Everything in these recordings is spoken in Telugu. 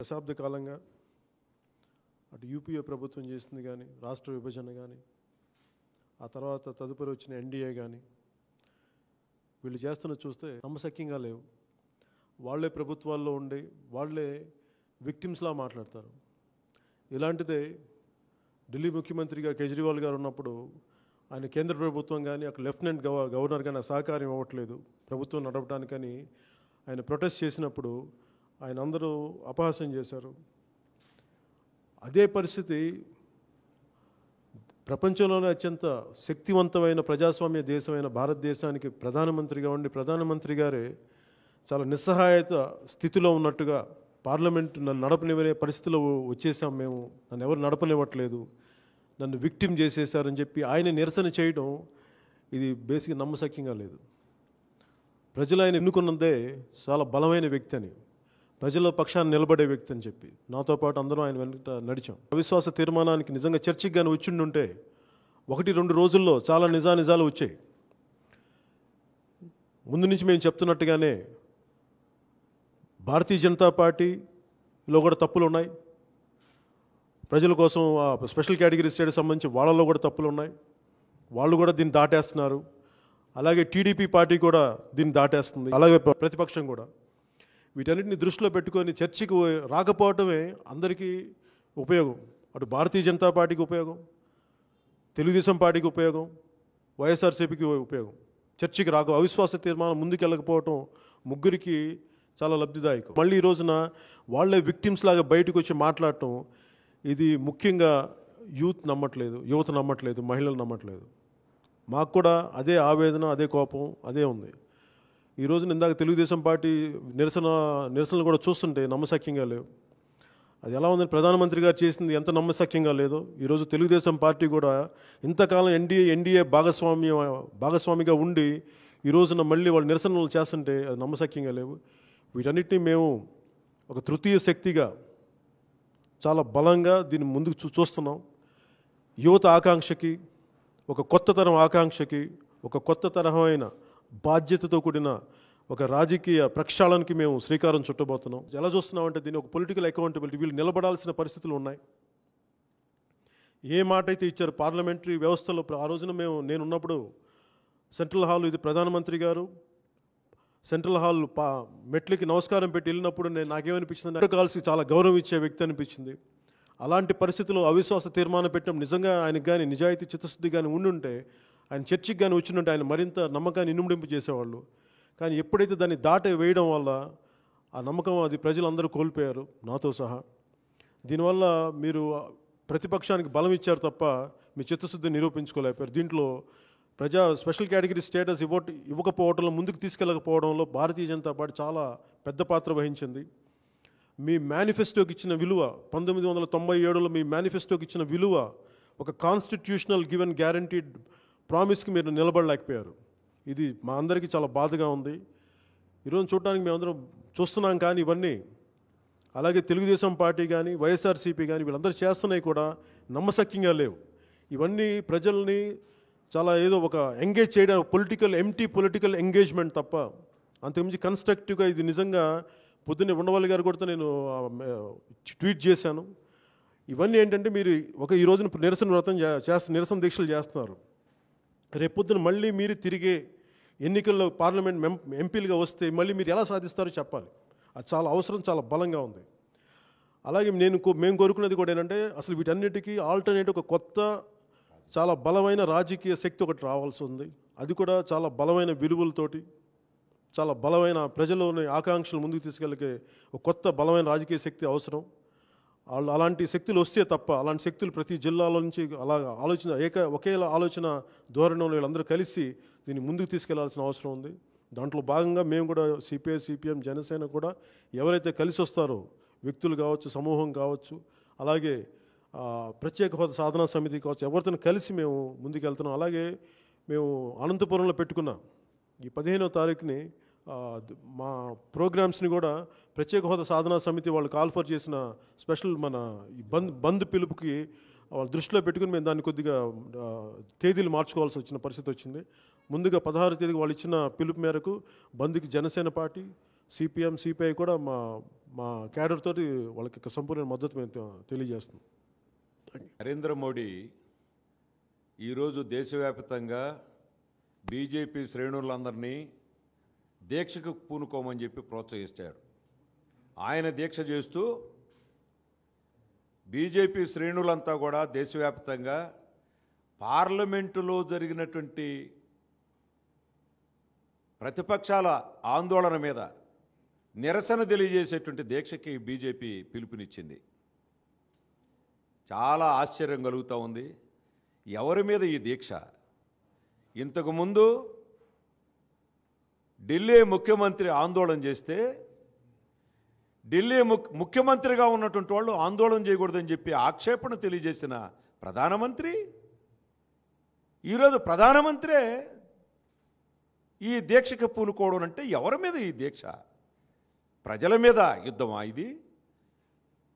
దశాబ్ద కాలంగా అటు యూపీఏ ప్రభుత్వం చేసింది కానీ రాష్ట్ర విభజన కానీ ఆ తర్వాత తదుపరి వచ్చిన ఎన్డీఏ కానీ వీళ్ళు చేస్తున్న చూస్తే నమ్మశక్యంగా లేవు వాళ్లే ప్రభుత్వాల్లో ఉండి వాళ్లే విక్టిమ్స్లా మాట్లాడతారు ఇలాంటిదే ఢిల్లీ ముఖ్యమంత్రిగా కేజ్రీవాల్ గారు ఉన్నప్పుడు ఆయన కేంద్ర ప్రభుత్వం కానీ అక్కడ లెఫ్టినెంట్ గవ గవర్నర్ కానీ సహకారం ఇవ్వట్లేదు ప్రభుత్వం నడపడానికని ఆయన ప్రొటెస్ట్ చేసినప్పుడు ఆయన అందరూ అపహాస్యం చేశారు అదే పరిస్థితి ప్రపంచంలోనే అత్యంత శక్తివంతమైన ప్రజాస్వామ్య దేశమైన భారతదేశానికి ప్రధానమంత్రిగా ఉండి ప్రధానమంత్రి గారే చాలా నిస్సహాయత స్థితిలో ఉన్నట్టుగా పార్లమెంట్ నన్ను నడపనివ్వనే పరిస్థితిలో వచ్చేసాం మేము నన్ను ఎవరు నడపనివ్వట్లేదు నన్ను విక్టిమ్ చేసేసారని చెప్పి ఆయన నిరసన చేయడం ఇది బేసిక్ నమ్మశక్యంగా లేదు ప్రజలు ఆయన ఎన్నుకున్నదే చాలా బలమైన వ్యక్తి అని ప్రజల పక్షాన్ని నిలబడే వ్యక్తి అని చెప్పి నాతో పాటు అందరం ఆయన వెనుక నడిచాం అవిశ్వాస తీర్మానానికి నిజంగా చర్చకి కానీ వచ్చిండుంటే ఒకటి రెండు రోజుల్లో చాలా నిజానిజాలు వచ్చాయి ముందు నుంచి మేము చెప్తున్నట్టుగానే భారతీయ జనతా పార్టీలో కూడా తప్పులు ఉన్నాయి ప్రజల కోసం స్పెషల్ కేటగిరీ స్టేట్ సంబంధించి వాళ్ళలో కూడా తప్పులు ఉన్నాయి వాళ్ళు కూడా దీన్ని దాటేస్తున్నారు అలాగే టీడీపీ పార్టీ కూడా దీన్ని దాటేస్తుంది అలాగే ప్రతిపక్షం కూడా వీటన్నిటిని దృష్టిలో పెట్టుకొని చర్చకు రాకపోవటమే అందరికీ ఉపయోగం అటు భారతీయ జనతా పార్టీకి ఉపయోగం తెలుగుదేశం పార్టీకి ఉపయోగం వైఎస్ఆర్సీపీకి ఉపయోగం చర్చకి రాక అవిశ్వాస తీర్మానం ముందుకెళ్ళకపోవటం ముగ్గురికి చాలా లబ్ధిదాయకం మళ్ళీ ఈ రోజున వాళ్ళే విక్టిమ్స్ లాగా బయటకు వచ్చి మాట్లాడటం ఇది ముఖ్యంగా యూత్ నమ్మట్లేదు యువత నమ్మట్లేదు మహిళలు నమ్మట్లేదు మాకు కూడా అదే ఆవేదన అదే కోపం అదే ఉంది ఈరోజు ఇందాక తెలుగుదేశం పార్టీ నిరసన నిరసనలు కూడా చూస్తుంటే నమ్మశక్యంగా లేవు అది ఎలా ఉందని ప్రధానమంత్రి గారు చేసింది ఎంత నమ్మశక్యంగా లేదో ఈరోజు తెలుగుదేశం పార్టీ కూడా ఇంతకాలం ఎన్డీఏ ఎన్డీఏ భాగస్వామ్య భాగస్వామిగా ఉండి ఈ రోజున మళ్ళీ వాళ్ళు నిరసనలు చేస్తుంటే అది నమ్మశక్యంగా లేవు వీటన్నిటినీ మేము ఒక తృతీయ శక్తిగా చాలా బలంగా దీన్ని ముందుకు చూ చూస్తున్నాం యువత ఆకాంక్షకి ఒక కొత్త తరం ఆకాంక్షకి ఒక కొత్త తరహమైన బాధ్యతతో కూడిన ఒక రాజకీయ ప్రక్షాళనకి మేము శ్రీకారం చుట్టబోతున్నాం ఎలా చూస్తున్నామంటే దీన్ని ఒక పొలిటికల్ అకౌంటబిలిటీ వీళ్ళు నిలబడాల్సిన పరిస్థితులు ఉన్నాయి ఏ మాట అయితే ఇచ్చారు పార్లమెంటరీ వ్యవస్థలో ఆ రోజున మేము నేనున్నప్పుడు సెంట్రల్ హాల్ ఇది ప్రధానమంత్రి గారు సెంట్రల్ హాల్ పా మెట్లకి నమస్కారం పెట్టి వెళ్ళినప్పుడు నేను నాకేమనిపించింది అంటే కాల్సి చాలా గౌరవం ఇచ్చే వ్యక్తి అనిపించింది అలాంటి పరిస్థితుల్లో అవిశ్వాస తీర్మానం పెట్టడం నిజంగా ఆయనకు కానీ నిజాయితీ చిత్తశుద్ధి కానీ ఉండుంటే ఆయన చర్చికి కానీ వచ్చినట్టు ఆయన మరింత నమ్మకాన్ని ఇనుముడింపు చేసేవాళ్ళు కానీ ఎప్పుడైతే దాన్ని దాట వేయడం వల్ల ఆ నమ్మకం అది ప్రజలందరూ కోల్పోయారు నాతో సహా దీనివల్ల మీరు ప్రతిపక్షానికి బలం ఇచ్చారు తప్ప మీ చిత్తశుద్ధి నిరూపించుకోలేకపోయారు దీంట్లో ప్రజా స్పెషల్ కేటగిరీ స్టేటస్ ఇవ్వ ఇవ్వకపోవడంలో ముందుకు తీసుకెళ్ళకపోవడంలో భారతీయ జనతా పార్టీ చాలా పెద్ద పాత్ర వహించింది మీ మేనిఫెస్టోకి ఇచ్చిన విలువ పంతొమ్మిది వందల తొంభై ఏడులో మీ మేనిఫెస్టోకి ఇచ్చిన విలువ ఒక కాన్స్టిట్యూషనల్ గివెన్ గ్యారంటీడ్ ప్రామిస్కి మీరు నిలబడలేకపోయారు ఇది మా అందరికీ చాలా బాధగా ఉంది ఈరోజు చూడటానికి మేమందరం చూస్తున్నాం కానీ ఇవన్నీ అలాగే తెలుగుదేశం పార్టీ కానీ వైఎస్ఆర్సీపీ కానీ వీళ్ళందరూ చేస్తున్నాయి కూడా నమ్మశక్యంగా లేవు ఇవన్నీ ప్రజల్ని చాలా ఏదో ఒక ఎంగేజ్ చేయడం పొలిటికల్ ఎంటీ పొలిటికల్ ఎంగేజ్మెంట్ తప్ప అంతకుమించి కన్స్ట్రక్టివ్గా ఇది నిజంగా పొద్దున్నే ఉండవాళ్ళు గారు కూడా నేను ట్వీట్ చేశాను ఇవన్నీ ఏంటంటే మీరు ఒక ఈ రోజున నిరసన వ్రతం చేస్త నిరసన దీక్షలు చేస్తున్నారు రేపొద్దున మళ్ళీ మీరు తిరిగే ఎన్నికల్లో పార్లమెంట్ మెం ఎంపీలుగా వస్తే మళ్ళీ మీరు ఎలా సాధిస్తారో చెప్పాలి అది చాలా అవసరం చాలా బలంగా ఉంది అలాగే నేను మేము కోరుకున్నది కూడా ఏంటంటే అసలు వీటన్నిటికీ ఆల్టర్నేట్ ఒక కొత్త చాలా బలమైన రాజకీయ శక్తి ఒకటి రావాల్సి ఉంది అది కూడా చాలా బలమైన విలువలతోటి చాలా బలమైన ప్రజలోని ఆకాంక్షలు ముందుకు ఒక కొత్త బలమైన రాజకీయ శక్తి అవసరం వాళ్ళు అలాంటి శక్తులు వస్తే తప్ప అలాంటి శక్తులు ప్రతి జిల్లాలో నుంచి అలా ఆలోచన ఏక ఒకేలా ఆలోచన ధోరణిలో వీళ్ళందరూ కలిసి దీన్ని ముందుకు తీసుకెళ్లాల్సిన అవసరం ఉంది దాంట్లో భాగంగా మేము కూడా సిపిఐ సిపిఎం జనసేన కూడా ఎవరైతే కలిసి వస్తారో వ్యక్తులు కావచ్చు సమూహం కావచ్చు అలాగే ప్రత్యేక హోదా సాధనా సమితి కావచ్చు ఎవరితో కలిసి మేము ముందుకెళ్తున్నాం అలాగే మేము అనంతపురంలో పెట్టుకున్నాం ఈ పదిహేనో తారీఖుని మా ప్రోగ్రామ్స్ని కూడా ప్రత్యేక హోదా సాధనా సమితి వాళ్ళు కాల్ఫర్ చేసిన స్పెషల్ మన ఈ బంద్ బంద్ పిలుపుకి వాళ్ళు దృష్టిలో పెట్టుకుని మేము దాన్ని కొద్దిగా తేదీలు మార్చుకోవాల్సి వచ్చిన పరిస్థితి వచ్చింది ముందుగా పదహారు తేదీకి వాళ్ళు ఇచ్చిన పిలుపు మేరకు బంద్కి జనసేన పార్టీ సిపిఎం సిపిఐ కూడా మా మా క్యాడర్ తోటి వాళ్ళకి సంపూర్ణ మద్దతు మేము తెలియజేస్తున్నాం నరేంద్ర మోడీ ఈరోజు దేశవ్యాప్తంగా బీజేపీ శ్రేణులందరినీ దీక్షకు పూనుకోమని చెప్పి ప్రోత్సహిస్తారు ఆయన దీక్ష చేస్తూ బీజేపీ శ్రేణులంతా కూడా దేశవ్యాప్తంగా పార్లమెంటులో జరిగినటువంటి ప్రతిపక్షాల ఆందోళన మీద నిరసన తెలియజేసేటువంటి దీక్షకి బీజేపీ పిలుపునిచ్చింది చాలా ఆశ్చర్యం కలుగుతూ ఉంది ఎవరి మీద ఈ దీక్ష ఇంతకుముందు ఢిల్లీ ముఖ్యమంత్రి ఆందోళన చేస్తే ఢిల్లీ ముఖ్యమంత్రిగా ఉన్నటువంటి వాళ్ళు ఆందోళన చేయకూడదని చెప్పి ఆక్షేపణ తెలియజేసిన ప్రధానమంత్రి ఈరోజు ప్రధానమంత్రే ఈ దీక్షకి పూనుకోవడం అంటే ఎవరి మీద ఈ దీక్ష ప్రజల మీద యుద్ధమా ఇది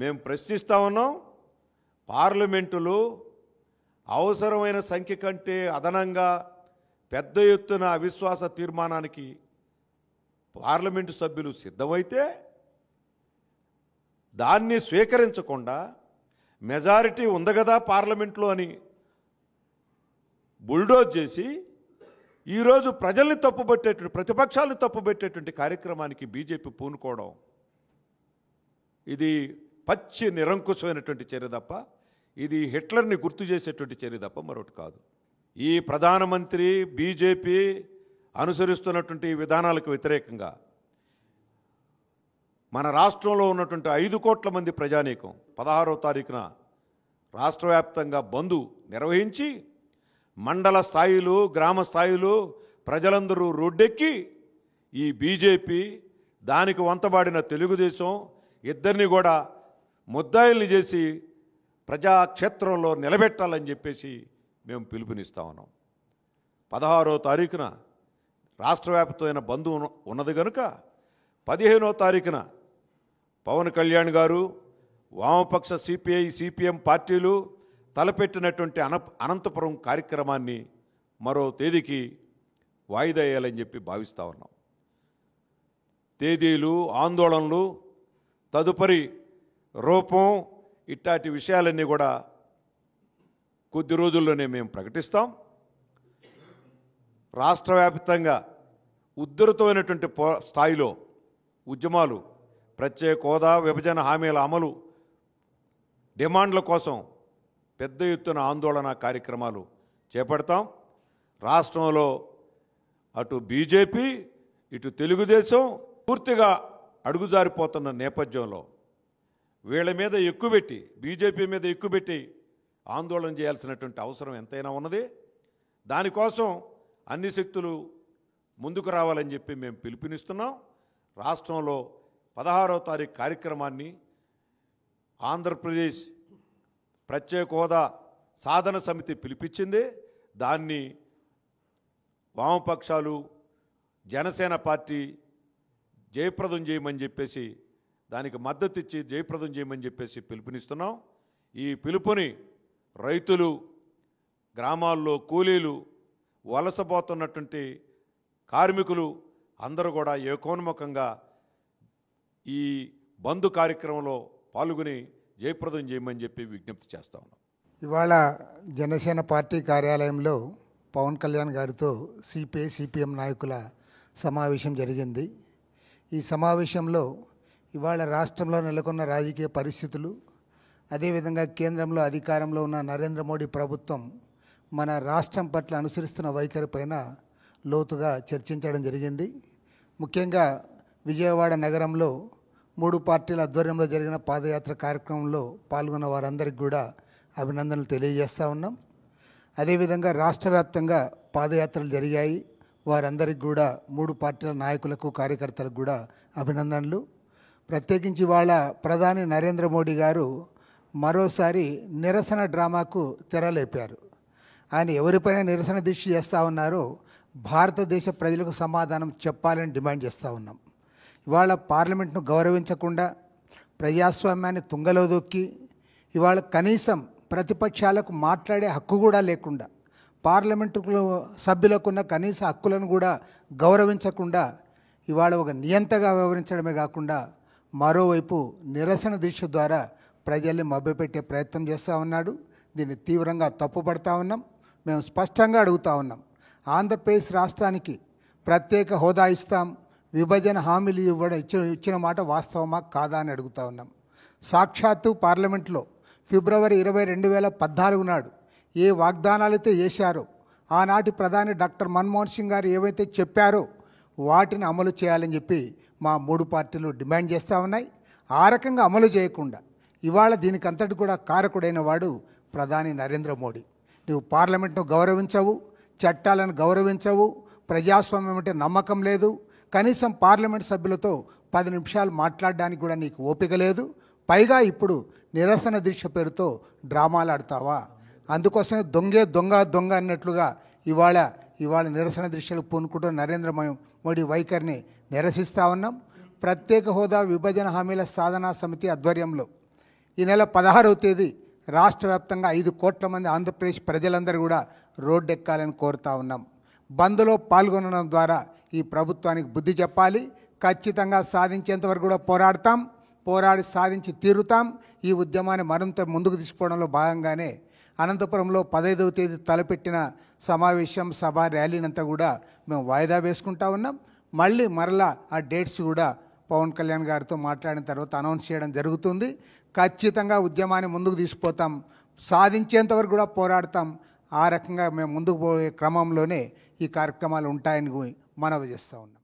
మేము ప్రశ్నిస్తా ఉన్నాం పార్లమెంటులు అవసరమైన సంఖ్య కంటే అదనంగా పెద్ద ఎత్తున అవిశ్వాస తీర్మానానికి పార్లమెంటు సభ్యులు సిద్ధమైతే దాన్ని స్వీకరించకుండా మెజారిటీ ఉంది కదా పార్లమెంట్లో అని బుల్డోజ్ చేసి ఈరోజు ప్రజల్ని తప్పుబట్టేటువంటి ప్రతిపక్షాలను తప్పుబెట్టేటువంటి కార్యక్రమానికి బీజేపీ పూనుకోవడం ఇది పచ్చి నిరంకుశమైనటువంటి చర్య తప్ప ఇది హిట్లర్ని గుర్తు చేసేటువంటి చర్య తప్ప మరొకటి కాదు ఈ ప్రధానమంత్రి బీజేపీ అనుసరిస్తున్నటువంటి విధానాలకు వ్యతిరేకంగా మన రాష్ట్రంలో ఉన్నటువంటి ఐదు కోట్ల మంది ప్రజానీకం పదహారో తారీఖున రాష్ట్ర వ్యాప్తంగా బంధు నిర్వహించి మండల స్థాయిలు గ్రామ స్థాయిలు ప్రజలందరూ రోడ్డెక్కి ఈ బీజేపీ దానికి వంతబాడిన తెలుగుదేశం ఇద్దరిని కూడా ముద్దాయిల్ని చేసి ప్రజాక్షేత్రంలో నిలబెట్టాలని చెప్పేసి మేము పిలుపునిస్తా ఉన్నాం పదహారో తారీఖున రాష్ట్రవ్యాప్తమైన బంధు ఉన్నది కనుక పదిహేనో తారీఖున పవన్ కళ్యాణ్ గారు వామపక్ష సిపిఐ సిపిఎం పార్టీలు తలపెట్టినటువంటి అన అనంతపురం కార్యక్రమాన్ని మరో తేదీకి వాయిదా వేయాలని చెప్పి భావిస్తూ ఉన్నాం తేదీలు ఆందోళనలు తదుపరి రూపం ఇట్లాంటి విషయాలన్నీ కూడా కొద్ది రోజుల్లోనే మేము ప్రకటిస్తాం రాష్ట్ర వ్యాప్తంగా ఉద్ధృతమైనటువంటి పో స్థాయిలో ఉద్యమాలు ప్రత్యేక హోదా విభజన హామీల అమలు డిమాండ్ల కోసం పెద్ద ఎత్తున ఆందోళన కార్యక్రమాలు చేపడతాం రాష్ట్రంలో అటు బీజేపీ ఇటు తెలుగుదేశం పూర్తిగా అడుగుజారిపోతున్న నేపథ్యంలో వీళ్ళ మీద పెట్టి బీజేపీ మీద పెట్టి ఆందోళన చేయాల్సినటువంటి అవసరం ఎంతైనా ఉన్నది దానికోసం అన్ని శక్తులు ముందుకు రావాలని చెప్పి మేము పిలుపునిస్తున్నాం రాష్ట్రంలో పదహారవ తారీఖు కార్యక్రమాన్ని ఆంధ్రప్రదేశ్ ప్రత్యేక హోదా సాధన సమితి పిలిపించింది దాన్ని వామపక్షాలు జనసేన పార్టీ జయప్రదం చేయమని చెప్పేసి దానికి మద్దతు ఇచ్చి జయప్రదం చేయమని చెప్పేసి పిలుపునిస్తున్నాం ఈ పిలుపుని రైతులు గ్రామాల్లో కూలీలు వలసపోతున్నటువంటి కార్మికులు అందరూ కూడా ఏకోన్ముఖంగా ఈ బంధు కార్యక్రమంలో పాల్గొని జయప్రదం చేయమని చెప్పి విజ్ఞప్తి చేస్తా ఉన్నాం ఇవాళ జనసేన పార్టీ కార్యాలయంలో పవన్ కళ్యాణ్ గారితో సిపిఐ సిపిఎం నాయకుల సమావేశం జరిగింది ఈ సమావేశంలో ఇవాళ రాష్ట్రంలో నెలకొన్న రాజకీయ పరిస్థితులు అదేవిధంగా కేంద్రంలో అధికారంలో ఉన్న నరేంద్ర మోడీ ప్రభుత్వం మన రాష్ట్రం పట్ల అనుసరిస్తున్న వైఖరి పైన లోతుగా చర్చించడం జరిగింది ముఖ్యంగా విజయవాడ నగరంలో మూడు పార్టీల ఆధ్వర్యంలో జరిగిన పాదయాత్ర కార్యక్రమంలో పాల్గొన్న వారందరికీ కూడా అభినందనలు తెలియజేస్తూ ఉన్నాం అదేవిధంగా రాష్ట్ర వ్యాప్తంగా పాదయాత్రలు జరిగాయి వారందరికీ కూడా మూడు పార్టీల నాయకులకు కార్యకర్తలకు కూడా అభినందనలు ప్రత్యేకించి ఇవాళ ప్రధాని నరేంద్ర మోడీ గారు మరోసారి నిరసన డ్రామాకు తెరలేపారు ఆయన ఎవరిపైన నిరసన దృష్టి చేస్తూ ఉన్నారో భారతదేశ ప్రజలకు సమాధానం చెప్పాలని డిమాండ్ చేస్తూ ఉన్నాం ఇవాళ పార్లమెంట్ను గౌరవించకుండా ప్రజాస్వామ్యాన్ని తుంగలో దొక్కి ఇవాళ కనీసం ప్రతిపక్షాలకు మాట్లాడే హక్కు కూడా లేకుండా సభ్యులకు ఉన్న కనీస హక్కులను కూడా గౌరవించకుండా ఇవాళ ఒక నియంతగా వ్యవహరించడమే కాకుండా మరోవైపు నిరసన దీక్ష ద్వారా ప్రజల్ని మభ్యపెట్టే ప్రయత్నం చేస్తూ ఉన్నాడు దీన్ని తీవ్రంగా తప్పుపడతా ఉన్నాం మేము స్పష్టంగా అడుగుతా ఉన్నాం ఆంధ్రప్రదేశ్ రాష్ట్రానికి ప్రత్యేక హోదా ఇస్తాం విభజన హామీలు ఇవ్వడం ఇచ్చిన ఇచ్చిన మాట వాస్తవమా కాదా అని అడుగుతా ఉన్నాం సాక్షాత్తు పార్లమెంట్లో ఫిబ్రవరి ఇరవై రెండు వేల పద్నాలుగు నాడు ఏ వాగ్దానాలైతే చేశారో ఆనాటి ప్రధాని డాక్టర్ మన్మోహన్ సింగ్ గారు ఏవైతే చెప్పారో వాటిని అమలు చేయాలని చెప్పి మా మూడు పార్టీలు డిమాండ్ చేస్తూ ఉన్నాయి ఆ రకంగా అమలు చేయకుండా ఇవాళ దీనికంతటి కూడా కారకుడైన వాడు ప్రధాని నరేంద్ర మోడీ నువ్వు పార్లమెంట్ను గౌరవించవు చట్టాలను గౌరవించవు ప్రజాస్వామ్యం అంటే నమ్మకం లేదు కనీసం పార్లమెంట్ సభ్యులతో పది నిమిషాలు మాట్లాడడానికి కూడా నీకు ఓపిక లేదు పైగా ఇప్పుడు నిరసన దీక్ష పేరుతో డ్రామాలు ఆడతావా అందుకోసమే దొంగే దొంగ దొంగ అన్నట్లుగా ఇవాళ ఇవాళ నిరసన దృశ్యాలు పూనుకుంటూ నరేంద్ర మోడీ వైఖరిని నిరసిస్తా ఉన్నాం ప్రత్యేక హోదా విభజన హామీల సాధనా సమితి ఆధ్వర్యంలో ఈ నెల పదహారవ తేదీ రాష్ట్ర వ్యాప్తంగా ఐదు కోట్ల మంది ఆంధ్రప్రదేశ్ ప్రజలందరూ కూడా రోడ్డెక్కాలని కోరుతా ఉన్నాం బంద్లో పాల్గొనడం ద్వారా ఈ ప్రభుత్వానికి బుద్ధి చెప్పాలి ఖచ్చితంగా సాధించేంతవరకు కూడా పోరాడతాం పోరాడి సాధించి తీరుతాం ఈ ఉద్యమాన్ని మరింత ముందుకు తీసుకోవడంలో భాగంగానే అనంతపురంలో పదహైదవ తేదీ తలపెట్టిన సమావేశం సభ ర్యాలీనంతా కూడా మేము వాయిదా వేసుకుంటా ఉన్నాం మళ్ళీ మరలా ఆ డేట్స్ కూడా పవన్ కళ్యాణ్ గారితో మాట్లాడిన తర్వాత అనౌన్స్ చేయడం జరుగుతుంది ఖచ్చితంగా ఉద్యమాన్ని ముందుకు తీసుకుపోతాం సాధించేంతవరకు కూడా పోరాడతాం ఆ రకంగా మేము ముందుకు పోయే క్రమంలోనే ఈ కార్యక్రమాలు ఉంటాయని మనవి చేస్తూ ఉన్నాం